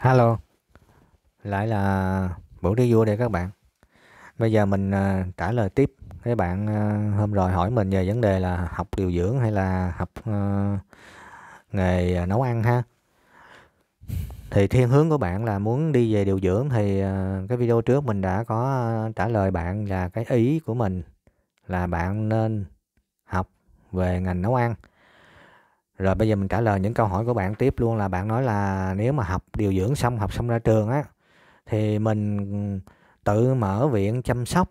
Hello, lại là Bửu Đi Vua đây các bạn. Bây giờ mình à, trả lời tiếp các bạn à, hôm rồi hỏi mình về vấn đề là học điều dưỡng hay là học à, nghề nấu ăn ha. Thì thiên hướng của bạn là muốn đi về điều dưỡng thì cái video trước mình đã có trả lời bạn là cái ý của mình là bạn nên học về ngành nấu ăn rồi bây giờ mình trả lời những câu hỏi của bạn tiếp luôn là bạn nói là nếu mà học điều dưỡng xong, học xong ra trường á thì mình tự mở viện chăm sóc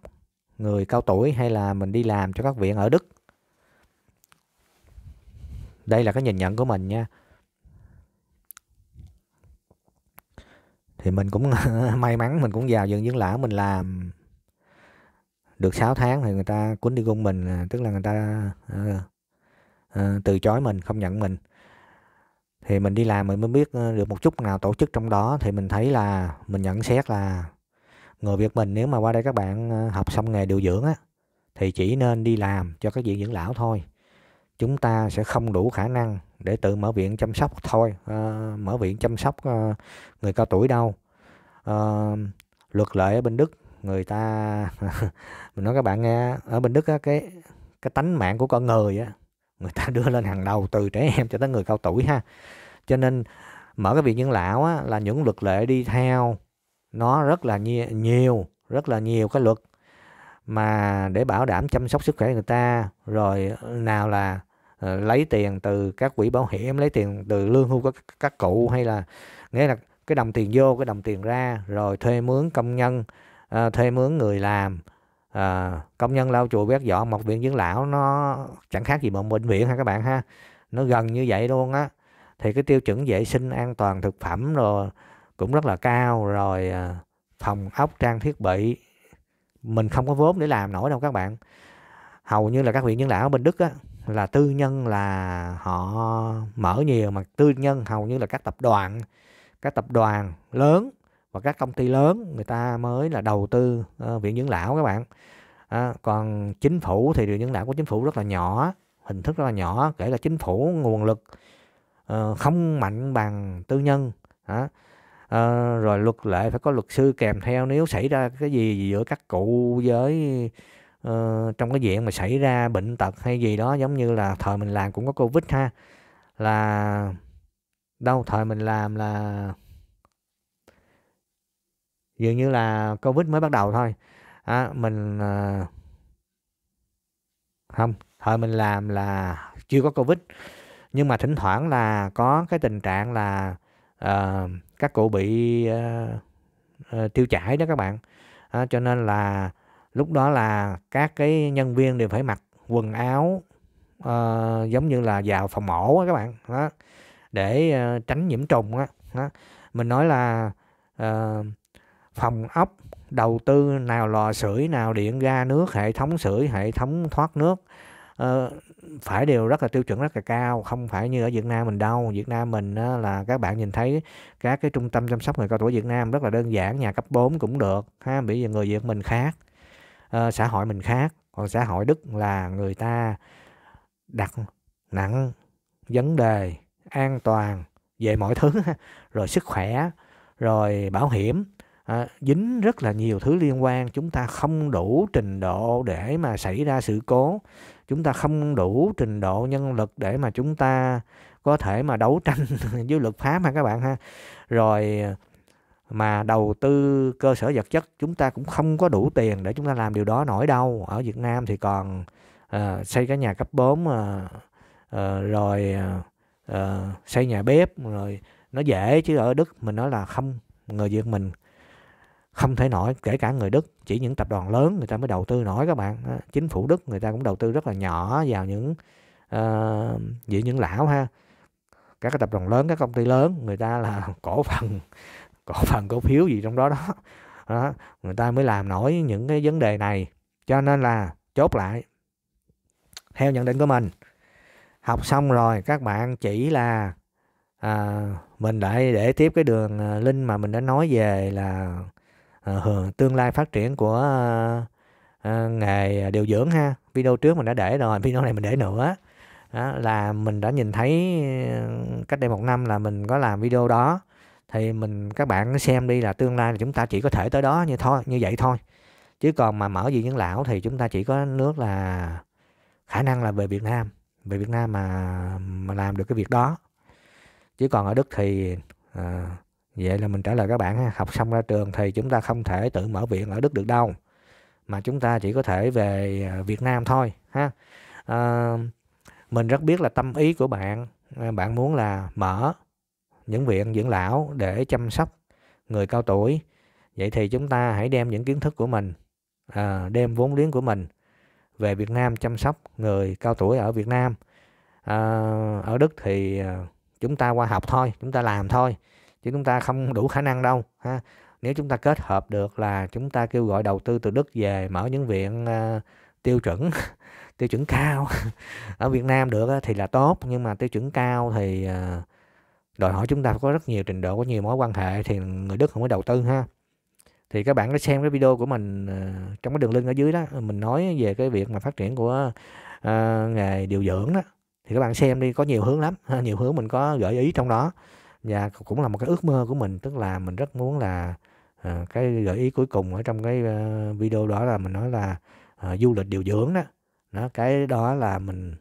người cao tuổi hay là mình đi làm cho các viện ở Đức. Đây là cái nhìn nhận của mình nha. Thì mình cũng may mắn mình cũng vào dân dưỡng lão mình làm được 6 tháng thì người ta cuốn đi cung mình à, tức là người ta ờ, Ờ, từ chối mình không nhận mình thì mình đi làm mình mới biết ờ, được một chút nào tổ chức trong đó thì mình thấy là mình nhận xét là người Việt mình nếu mà qua đây các bạn ờ, học xong nghề điều dưỡng á thì chỉ nên đi làm cho các viện dưỡng lão thôi chúng ta sẽ không đủ khả năng để tự mở viện chăm sóc thôi à, mở viện chăm sóc à, người cao tuổi đâu à, luật lệ ở bên Đức người ta mình nói các bạn nghe ở bên Đức á, cái cái tánh mạng của con người á người ta đưa lên hàng đầu từ trẻ em cho tới người cao tuổi ha cho nên mở cái việc nhân lão á, là những luật lệ đi theo nó rất là nhiều rất là nhiều cái luật mà để bảo đảm chăm sóc sức khỏe người ta rồi nào là ờ, lấy tiền từ các quỹ bảo hiểm lấy tiền từ lương hưu của các, các cụ hay là nghĩa là cái đồng tiền vô cái đồng tiền ra rồi thuê mướn công nhân uh, thuê mướn người làm à, công nhân lau chùi quét dọn một viện dưỡng lão nó chẳng khác gì một bệnh viện ha các bạn ha nó gần như vậy luôn á thì cái tiêu chuẩn vệ sinh an toàn thực phẩm rồi cũng rất là cao rồi à, phòng ốc trang thiết bị mình không có vốn để làm nổi đâu các bạn hầu như là các viện dưỡng lão ở bên Đức á là tư nhân là họ mở nhiều mà tư nhân hầu như là các tập đoàn các tập đoàn lớn và các công ty lớn người ta mới là đầu tư uh, viện dưỡng lão các bạn à, còn chính phủ thì viện dưỡng lão của chính phủ rất là nhỏ hình thức rất là nhỏ kể là chính phủ nguồn lực uh, không mạnh bằng tư nhân hả à, ờ, rồi luật lệ phải có luật sư kèm theo nếu xảy ra cái gì giữa các cụ với uh, trong cái diện mà xảy ra bệnh tật hay gì đó giống như là thời mình làm cũng có covid ha là đâu thời mình làm là dường như là covid mới bắt đầu thôi à, mình à, không thời mình làm là chưa có covid nhưng mà thỉnh thoảng là có cái tình trạng là uh, các cụ bị uh, uh, tiêu chảy đó các bạn à, cho nên là lúc đó là các cái nhân viên đều phải mặc quần áo uh, giống như là vào phòng mổ á các bạn đó để uh, tránh nhiễm trùng á đó. mình nói là uh, phòng ốc đầu tư nào lò sưởi nào điện ga nước hệ thống sưởi hệ thống thoát nước ờ, phải đều rất là tiêu chuẩn rất là cao không phải như ở Việt Nam mình đâu Việt Nam mình á, là các bạn nhìn thấy các cái trung tâm chăm sóc người cao tuổi Việt Nam rất là đơn giản nhà cấp 4 cũng được ha bởi vì người Việt mình khác ờ, xã hội mình khác còn xã hội Đức là người ta đặt nặng vấn đề an toàn về mọi thứ rồi sức khỏe rồi bảo hiểm à, dính rất là nhiều thứ liên quan chúng ta không đủ trình độ để mà xảy ra sự cố chúng ta không đủ trình độ nhân lực để mà chúng ta có thể mà đấu tranh với luật pháp ha các bạn ha rồi mà đầu tư cơ sở vật chất chúng ta cũng không có đủ tiền để chúng ta làm điều đó nổi đâu ở Việt Nam thì còn uh, xây cái nhà cấp 4 uh, uh, rồi uh, xây nhà bếp rồi nó dễ chứ ở Đức mình nói là không người Việt mình không thể nổi kể cả người Đức chỉ những tập đoàn lớn người ta mới đầu tư nổi các bạn ờ, chính phủ Đức người ta cũng đầu tư rất là nhỏ vào những uh, giữa những lão ha các cái tập đoàn lớn các công ty lớn người ta là cổ phần cổ phần cổ phiếu gì trong đó đó, đó người ta mới làm nổi những cái vấn đề này cho nên là chốt lại theo nhận định của mình học xong rồi các bạn chỉ là à, mình lại để tiếp cái đường ờ, linh mà mình đã nói về là Ờ, hưởng tương lai phát triển của ờ, ờ, nghề điều dưỡng ha video trước mình đã để rồi video này mình để nữa đó, là mình đã nhìn thấy cách đây một năm là mình có làm video đó thì mình các bạn xem đi là tương lai là chúng ta chỉ có thể tới đó như thôi như vậy thôi chứ còn mà mở gì những lão thì chúng ta chỉ có nước là khả năng là về Việt Nam về Việt Nam mà mà làm được cái việc đó chứ còn ở Đức thì à, vậy là mình trả lời các bạn ha học xong ra trường thì chúng ta không thể tự mở viện ở đức được đâu mà chúng ta chỉ có thể về à, việt nam thôi ha à, mình rất biết là tâm ý của bạn à, bạn muốn là mở những viện dưỡng lão để chăm sóc người cao tuổi vậy thì chúng ta hãy đem những kiến thức của mình à, đem vốn liếng của mình về Việt Nam chăm sóc người cao tuổi ở Việt Nam à, ở Đức thì à, chúng ta qua học thôi chúng ta làm thôi chứ chúng ta không đủ khả năng đâu ha nếu chúng ta kết hợp được là chúng ta kêu gọi đầu tư từ Đức về mở những viện uh, tiêu chuẩn tiêu chuẩn cao ở Việt Nam được thì là tốt nhưng mà tiêu chuẩn cao thì uh, đòi hỏi chúng ta có rất nhiều trình độ có nhiều mối quan hệ thì người Đức không có đầu tư ha thì các bạn có xem cái video của mình uh, trong cái đường link ở dưới đó mình nói về cái việc mà phát triển của uh, nghề điều dưỡng đó thì các bạn xem đi có nhiều hướng lắm ha, nhiều hướng mình có gợi ý trong đó và dạ, cũng là một cái ước mơ của mình tức là mình rất muốn là à, cái gợi ý cuối cùng ở trong cái uh, video đó là mình nói là à, du lịch điều dưỡng đó nó cái đó là mình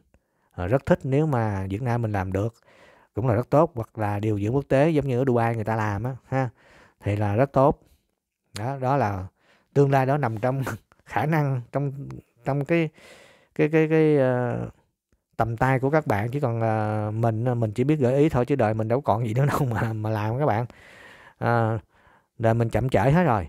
à, rất thích nếu mà Việt Nam mình làm được cũng là rất tốt hoặc là điều dưỡng quốc tế giống như ở Dubai người ta làm á ha thì là rất tốt đó đó là tương lai đó nằm trong khả năng trong trong cái cái cái cái uh, tầm tay của các bạn chứ còn uh, mình à, mình chỉ biết gợi ý thôi chứ đời mình đâu còn gì nữa đâu mà mà làm các bạn à, đời mình chậm trễ hết rồi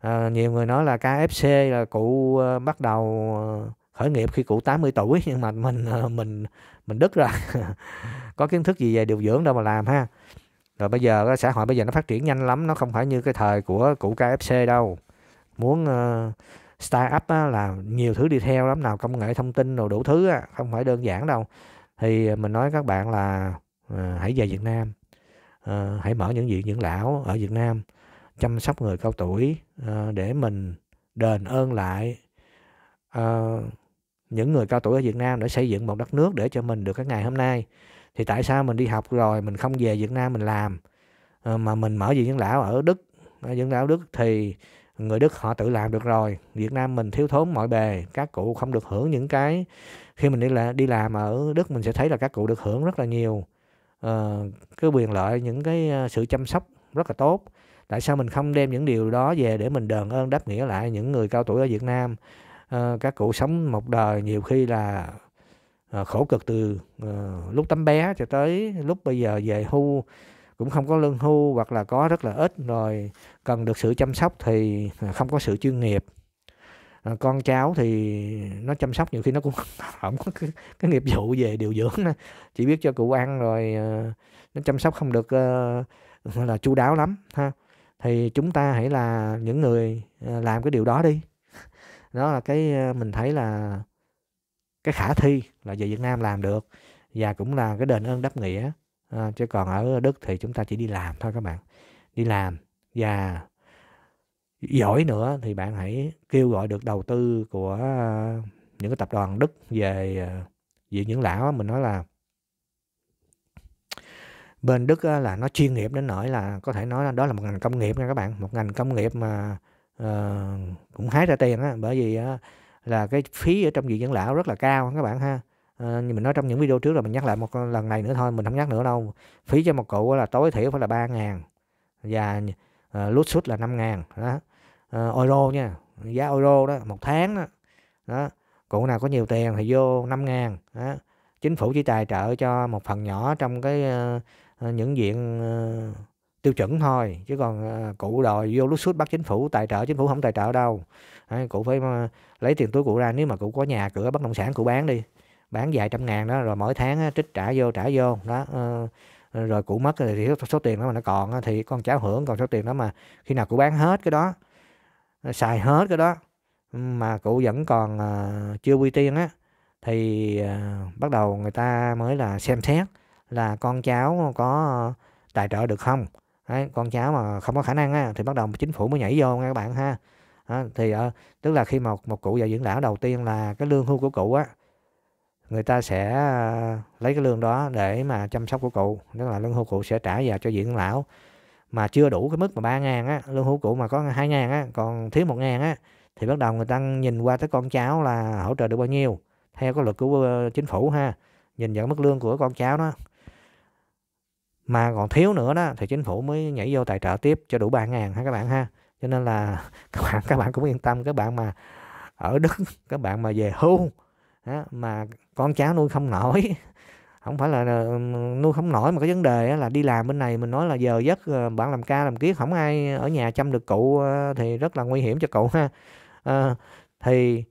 À, nhiều người nói là KFC là cụ à, bắt đầu à, khởi nghiệp khi cụ 80 tuổi nhưng mà mình mình mình đứt rồi có kiến thức gì về điều dưỡng đâu mà làm ha rồi bây giờ xã hội bây giờ nó phát triển nhanh lắm nó không phải như cái thời của cụ KFC đâu muốn uh, startup á, là nhiều thứ đi theo lắm nào công nghệ thông tin rồi đủ thứ á, không phải đơn giản đâu thì à, mình nói các bạn là à, hãy về Việt Nam à, hãy mở những viện dưỡng lão ở Việt Nam chăm sóc người cao tuổi à, để mình đền ơn lại à, những người cao tuổi ở Việt Nam để xây dựng một đất nước để cho mình được cái ngày hôm nay thì tại sao mình đi học rồi mình không về Việt Nam mình làm à, mà mình mở viện dưỡng lão ở Đức ở dưỡng lão Đức thì người Đức họ tự làm được rồi Việt Nam mình thiếu thốn mọi bề các cụ không được hưởng những cái khi mình đi là đi làm ở Đức mình sẽ thấy là các cụ được hưởng rất là nhiều uh, cái quyền lợi những cái ờ, sự chăm sóc rất là tốt tại sao mình không đem những điều đó về để mình đền ơn đáp nghĩa lại những người cao tuổi ở Việt Nam uh, các cụ sống một đời nhiều khi là uh, khổ cực từ uh, lúc tấm bé cho tới lúc bây giờ về hưu cũng không có lương hưu hoặc là có rất là ít rồi cần được sự chăm sóc thì không có sự chuyên nghiệp ờ, con cháu thì nó chăm sóc nhiều khi nó cũng không có cái, cái nghiệp vụ về điều dưỡng đó. chỉ biết cho cụ ăn rồi ờ, nó chăm sóc không được ờ, là chu đáo lắm ha thì chúng ta hãy là những người làm cái điều đó đi đó là cái mình thấy là cái khả thi là về Việt Nam làm được và cũng là cái đền ơn đáp nghĩa à, chứ còn ở đức thì chúng ta chỉ đi làm thôi các bạn đi làm và giỏi nữa thì bạn hãy kêu gọi được đầu tư của ờ, những cái tập đoàn đức về ờ, về những lão mình nói là bên đức là nó chuyên nghiệp đến nỗi là có thể nói là đó là một ngành công nghiệp nha các bạn một ngành công nghiệp mà uh, cũng hái ra tiền á bởi vì uh, là cái phí ở trong viện dưỡng lão rất là cao các bạn ha Ờ, như mình nói trong những video trước là mình nhắc lại một lần này nữa thôi mình không nhắc nữa đâu phí cho một cụ là tối thiểu phải là ba ngàn và à, lút sút là năm ngàn đó à, euro nha giá euro đó một tháng đó, đó. cụ nào có nhiều tiền thì vô năm ngàn đó. chính phủ chỉ tài trợ cho một phần nhỏ trong cái uh, những diện uh, tiêu chuẩn thôi chứ còn uh, cụ đòi vô lúc suốt bắt chính phủ tài trợ chính phủ không tài trợ đâu à, cụ phải uh, lấy tiền túi cụ ra nếu mà cụ có nhà cửa bất động sản cụ bán đi bán vài trăm ngàn đó rồi mỗi tháng á, trích trả vô trả vô đó uh, rồi cụ mất rồi thì số tiền đó mà nó còn thì con cháu hưởng còn số tiền đó mà khi nào cụ bán hết cái đó ờ, xài hết cái đó mà cụ vẫn còn uh, chưa quy tiên á thì uh, bắt đầu người ta mới là xem xét là con cháu có tài trợ được không Đấy, con cháu mà không có khả năng á, thì bắt đầu chính phủ mới nhảy vô nha các bạn ha à, thì uh, tức là khi một một cụ vào dưỡng lão đầu tiên là cái lương hưu của cụ á người ta sẽ à, lấy cái lương đó để mà chăm sóc của cụ tức là lương hưu cụ sẽ trả vào cho diện lão mà chưa đủ cái mức mà ba ngàn á lương hưu cụ mà có hai ngàn á còn thiếu một ngàn á thì bắt đầu người ta nhìn qua tới con cháu là hỗ trợ được bao nhiêu theo cái luật của ờ, chính phủ ha nhìn vào mức lương của con cháu đó mà còn thiếu nữa đó thì chính phủ mới nhảy vô tài trợ tiếp cho đủ ba ngàn ha các bạn ha cho nên là các bạn các bạn cũng yên tâm các bạn mà ở đức các bạn mà về hưu mà con cháu nuôi không nổi không phải là nuôi không nổi mà cái vấn đề là đi làm bên này mình nói là giờ giấc ờ, bạn làm ca làm kiết không ai ở nhà chăm được cụ ờ, thì rất là nguy hiểm cho cụ ha à, thì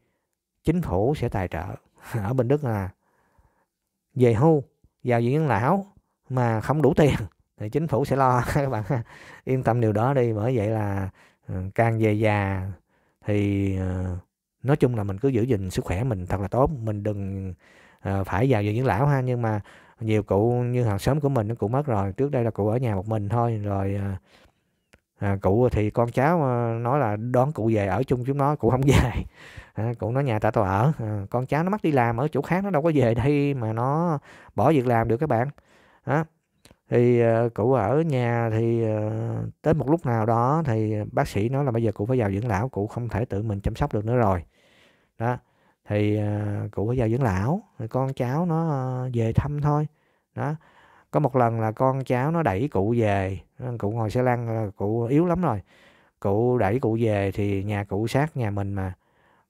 chính phủ sẽ tài trợ ở bên đức là về hưu vào viện lão mà không đủ tiền thì chính phủ sẽ lo các bạn yên tâm điều đó đi bởi vậy là càng về già thì nói chung là mình cứ giữ gìn sức khỏe mình thật là tốt mình đừng à, phải vào về những lão ha nhưng mà nhiều cụ như hàng xóm của mình nó cụ mất rồi trước đây là cụ ở nhà một mình thôi rồi à, à cụ thì con cháu à, nói là đón cụ về ở chung chúng nó cụ không về à, cụ nói nhà tại tôi ở à, con cháu nó mất đi làm ở chỗ khác nó đâu có về đây mà nó bỏ việc làm được các bạn à, thì uh, cụ ở nhà thì uh, tới một lúc nào đó thì bác sĩ nói là bây giờ cụ phải vào dưỡng lão cụ không thể tự mình chăm sóc được nữa rồi đó thì uh, cụ có vào dưỡng lão thì con cháu nó ờ, về thăm thôi đó có một lần là con cháu nó đẩy cụ về ờ, cụ ngồi xe lăn ờ, cụ yếu lắm rồi cụ đẩy cụ về thì nhà cụ sát nhà mình mà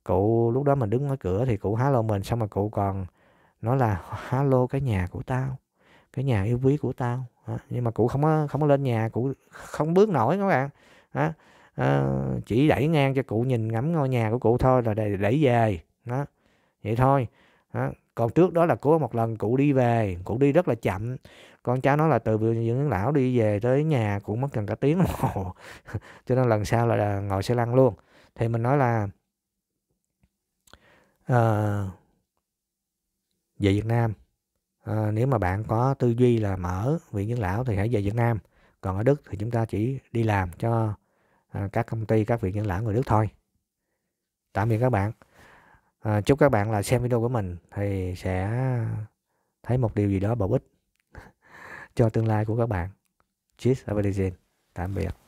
cụ lúc đó mình đứng ở cửa thì cụ hello mình xong mà cụ còn nói là hello cái nhà của tao cái nhà yêu quý của tao đó. nhưng mà cụ không có không có lên nhà cụ không bước nổi các bạn đó à, chỉ đẩy ngang cho cụ nhìn ngắm ngôi nhà của cụ thôi là đẩy, đẩy về đó vậy thôi đó. còn trước đó là có một lần cụ đi về cụ đi rất là chậm con cháu nói là từ dưỡng lão đi về tới nhà cũng mất gần cả tiếng hồ cho nên lần sau là ngồi xe lăn luôn thì mình nói là uh, về Việt Nam uh, nếu mà bạn có tư duy là mở viện dưỡng lão thì hãy về Việt Nam còn ở Đức thì chúng ta chỉ đi làm cho À, các công ty các viện nhân lãm người nước thôi tạm biệt các bạn à, chúc các bạn là xem video của mình thì sẽ thấy một điều gì đó bổ ích cho tương lai của các bạn cheers tạm biệt